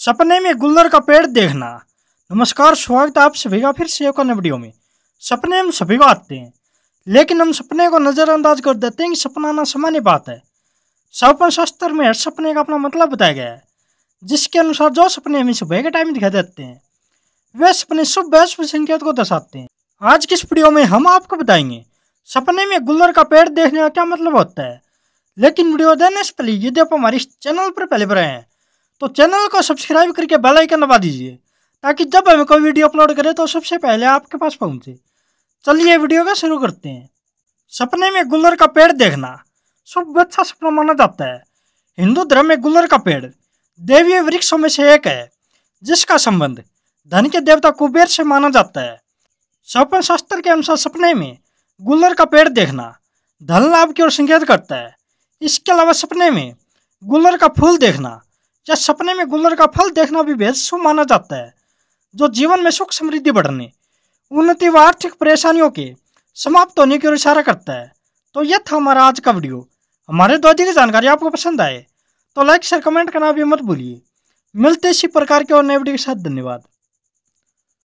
सपने में गुल्लर का पेड़ देखना नमस्कार स्वागत है आप सभी का फिर से एक वीडियो में सपने हम सभी को आते हैं लेकिन हम सपने को नज़रअंदाज कर देते हैं कि सपना ना सामान्य बात है सपन शास्त्र में हर सपने का अपना मतलब बताया गया है जिसके अनुसार जो सपने हमें सुबह के टाइम दिखाई देते हैं वे सपने शुभ शुभ संकेत को दर्शाते हैं आज की इस वीडियो में हम आपको बताएंगे सपने में गुल्लर का पेड़ देखने का क्या मतलब होता है लेकिन वीडियो देने से पहले यदि आप हमारे चैनल पर पहले पर आए हैं तो चैनल को सब्सक्राइब करके बेल आइकन दबा दीजिए ताकि जब हमें कोई वीडियो अपलोड करें तो सबसे पहले आपके पास पहुंचे चलिए वीडियो का शुरू करते हैं सपने में गुल्लर का पेड़ देखना शुभ अच्छा सपना माना जाता है हिंदू धर्म में गुल्लर का पेड़ देवीय वृक्षों में से एक है जिसका संबंध धन के देवता कुबेर से माना जाता है सपन शास्त्र के अनुसार सपने में गुल्लर का पेड़ देखना धन लाभ की ओर संकेत करता है इसके अलावा सपने में गुल्लर का फूल देखना या सपने में गुलर का फल देखना भी बेहद शुभ माना जाता है जो जीवन में सुख समृद्धि बढ़ने उन्नति व आर्थिक परेशानियों के समाप्त होने की ओर इशारा करता है तो यह था हमारा आज का वीडियो हमारे द्वारा की जानकारी आपको पसंद आए तो लाइक शेयर कमेंट करना भी मत भूलिए मिलते इसी प्रकार के और नए वीडियो के साथ धन्यवाद